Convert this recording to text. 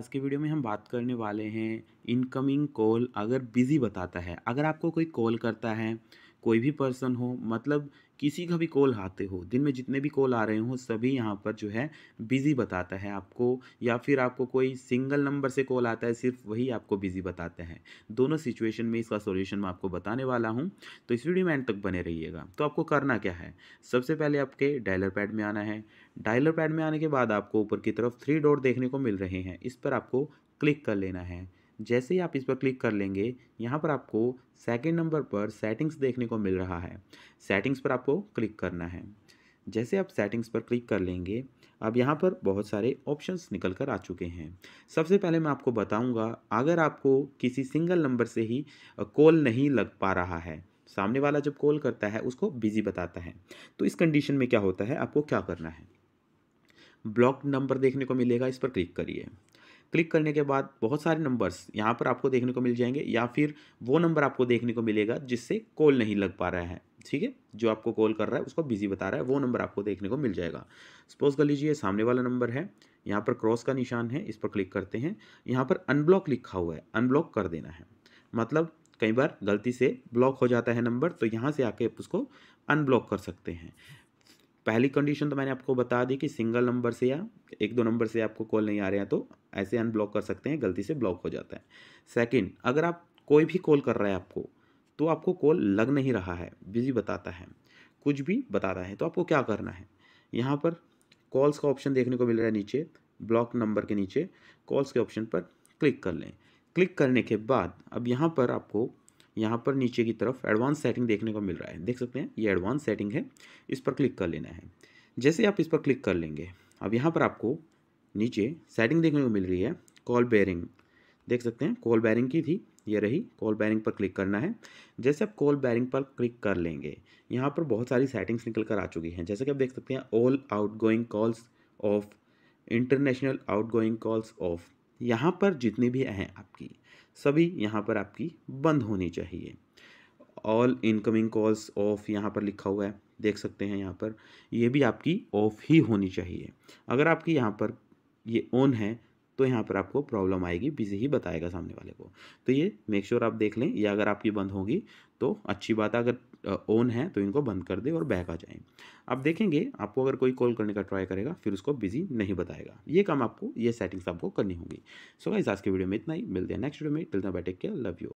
आज के वीडियो में हम बात करने वाले हैं इनकमिंग कॉल अगर बिज़ी बताता है अगर आपको कोई कॉल करता है कोई भी पर्सन हो मतलब किसी का भी कॉल आते हो दिन में जितने भी कॉल आ रहे हो सभी यहाँ पर जो है बिज़ी बताता है आपको या फिर आपको कोई सिंगल नंबर से कॉल आता है सिर्फ वही आपको बिज़ी बताता है दोनों सिचुएशन में इसका सॉल्यूशन मैं आपको बताने वाला हूँ तो इस वीडियो में एंड तक बने रहिएगा तो आपको करना क्या है सबसे पहले आपके डायलर पैड में आना है डायलर पैड में आने के बाद आपको ऊपर की तरफ थ्री डॉट देखने को मिल रहे हैं इस पर आपको क्लिक कर लेना है जैसे ही आप इस पर क्लिक कर लेंगे यहाँ पर आपको सेकेंड नंबर पर सेटिंग्स देखने को मिल रहा है सेटिंग्स पर आपको क्लिक करना है जैसे आप सेटिंग्स पर क्लिक कर लेंगे अब यहाँ पर बहुत सारे ऑप्शंस निकल कर आ चुके हैं सबसे पहले मैं आपको बताऊंगा अगर आपको किसी सिंगल नंबर से ही कॉल नहीं लग पा रहा है सामने वाला जब कॉल करता है उसको बिज़ी बताता है तो इस कंडीशन में क्या होता है आपको क्या करना है ब्लॉक नंबर देखने को मिलेगा इस पर क्लिक करिए क्लिक करने के बाद बहुत सारे नंबर्स यहाँ पर आपको देखने को मिल जाएंगे या फिर वो नंबर आपको देखने को मिलेगा जिससे कॉल नहीं लग पा रहा है ठीक है जो आपको कॉल कर रहा है उसको बिजी बता रहा है वो नंबर आपको देखने को मिल जाएगा सपोज कर लीजिए सामने वाला नंबर है यहाँ पर क्रॉस का निशान है इस पर क्लिक करते हैं यहाँ पर अनब्लॉक लिखा हुआ है अनब्लॉक कर देना है मतलब कई बार गलती से ब्लॉक हो जाता है नंबर तो यहाँ से आके आप उसको अनब्लॉक कर सकते हैं पहली कंडीशन तो मैंने आपको बता दी कि सिंगल नंबर से या एक दो नंबर से आपको कॉल नहीं आ रहे हैं तो ऐसे अनब्लॉक कर सकते हैं गलती से ब्लॉक हो जाता है सेकंड अगर आप कोई भी कॉल कर रहा है आपको तो आपको कॉल लग नहीं रहा है बिजी बताता है कुछ भी बता रहा है तो आपको क्या करना है यहाँ पर कॉल्स का ऑप्शन देखने को मिल रहा है नीचे ब्लॉक नंबर के नीचे कॉल्स के ऑप्शन पर क्लिक कर लें क्लिक करने के बाद अब यहाँ पर आपको यहाँ पर नीचे की तरफ एडवांस सेटिंग देखने को मिल रहा है देख सकते हैं ये एडवांस सेटिंग है इस पर क्लिक कर लेना है जैसे आप इस पर क्लिक कर लेंगे अब यहाँ पर आपको नीचे सेटिंग देखने को मिल रही है कॉल बैरिंग देख सकते हैं कॉल बैरिंग की थी ये रही कॉल बैरिंग पर क्लिक करना है जैसे आप कॉल बैरिंग पर क्लिक कर लेंगे यहाँ पर बहुत सारी सेटिंग्स निकल कर आ चुकी हैं जैसे कि आप देख सकते हैं all outgoing calls off international outgoing calls off यहाँ पर जितनी भी हैं आपकी सभी यहाँ पर आपकी बंद होनी चाहिए ऑल इनकमिंग कॉल्स ऑफ यहाँ पर लिखा हुआ है देख सकते हैं यहाँ पर ये भी आपकी ऑफ ही होनी चाहिए अगर आपकी यहाँ पर ये ऑन है तो यहाँ पर आपको प्रॉब्लम आएगी बिजी ही बताएगा सामने वाले को तो ये मेक श्योर sure आप देख लें या अगर आपकी बंद होगी तो अच्छी बात है अगर ऑन है तो इनको बंद कर दे और बैक आ जाए आप देखेंगे आपको अगर कोई कॉल करने का ट्राई करेगा फिर उसको बिजी नहीं बताएगा ये काम आपको ये सेटिंग्स आपको करनी होगी सो so गाइस आज के वीडियो में इतना ही मिलते हैं नेक्स्ट वीडियो में till the K love you